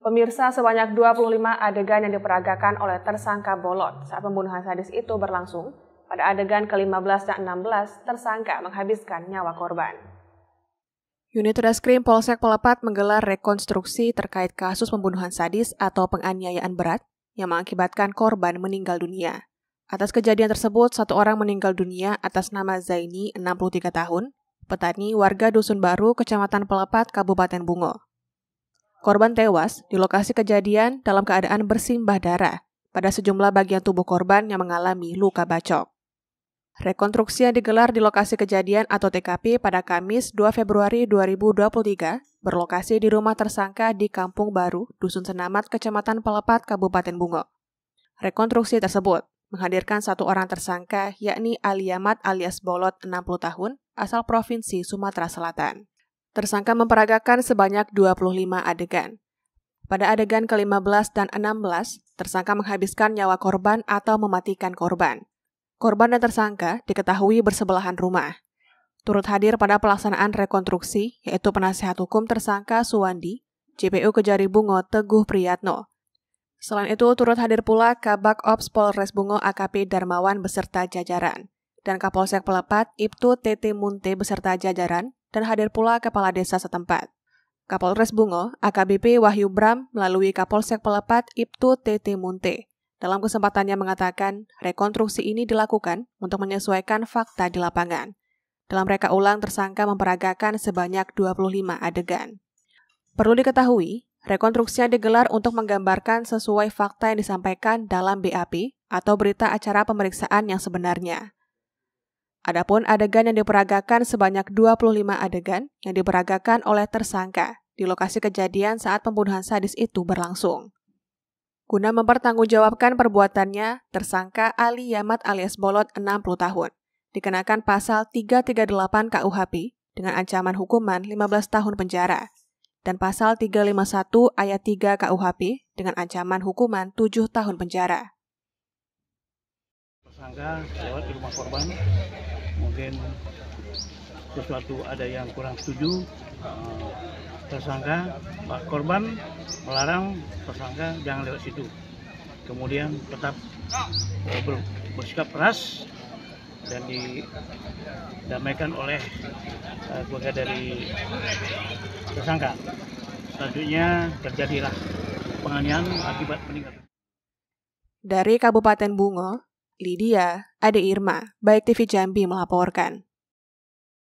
Pemirsa, sebanyak 25 adegan yang diperagakan oleh tersangka Bolot saat pembunuhan sadis itu berlangsung. Pada adegan ke-15 dan 16, tersangka menghabiskan nyawa korban. Unit Reskrim Polsek Pelepat menggelar rekonstruksi terkait kasus pembunuhan sadis atau penganiayaan berat yang mengakibatkan korban meninggal dunia. Atas kejadian tersebut, satu orang meninggal dunia atas nama Zaini, 63 tahun, petani warga Dusun Baru, Kecamatan Pelepat, Kabupaten Bungo. Korban tewas di lokasi kejadian dalam keadaan bersimbah darah pada sejumlah bagian tubuh korban yang mengalami luka bacok. Rekonstruksi yang digelar di lokasi kejadian atau TKP pada Kamis 2 Februari 2023 berlokasi di rumah tersangka di Kampung Baru, Dusun Senamat, Kecamatan Pelepat, Kabupaten Bungo. Rekonstruksi tersebut menghadirkan satu orang tersangka yakni Aliamat alias Bolot 60 tahun asal Provinsi Sumatera Selatan tersangka memperagakan sebanyak 25 adegan. Pada adegan ke-15 dan 16, tersangka menghabiskan nyawa korban atau mematikan korban. Korban dan tersangka diketahui bersebelahan rumah. Turut hadir pada pelaksanaan rekonstruksi, yaitu penasehat hukum tersangka Suwandi, JPU Kejari Bungo Teguh Priyatno. Selain itu, turut hadir pula Kabak Ops Polres Bungo AKP Darmawan beserta jajaran, dan Kapolsek Pelepat Ibtu TT Munte beserta jajaran, dan hadir pula kepala desa setempat. Kapolres Bungo, AKBP Wahyu Bram melalui Kapolsek Pelepat Ibtu TT Munte. Dalam kesempatannya mengatakan, rekonstruksi ini dilakukan untuk menyesuaikan fakta di lapangan. Dalam reka ulang, tersangka memperagakan sebanyak 25 adegan. Perlu diketahui, rekonstruksinya digelar untuk menggambarkan sesuai fakta yang disampaikan dalam BAP atau berita acara pemeriksaan yang sebenarnya. Adapun adegan yang diperagakan sebanyak 25 adegan yang diperagakan oleh tersangka di lokasi kejadian saat pembunuhan sadis itu berlangsung. Guna mempertanggungjawabkan perbuatannya, tersangka Ali Yamat alias Bolot 60 tahun dikenakan pasal 338 KUHP dengan ancaman hukuman 15 tahun penjara dan pasal 351 ayat 3 KUHP dengan ancaman hukuman 7 tahun penjara. Tersangka lewat di rumah korban mungkin sesuatu ada yang kurang setuju eh, tersangka pak korban melarang tersangka jangan lewat situ kemudian tetap eh, bersikap keras dan didamaikan oleh eh, keluarga dari tersangka selanjutnya terjadilah penganiayaan akibat meninggal dari Kabupaten Bungo Lydia, Ade Irma, Baik TV Jambi melaporkan.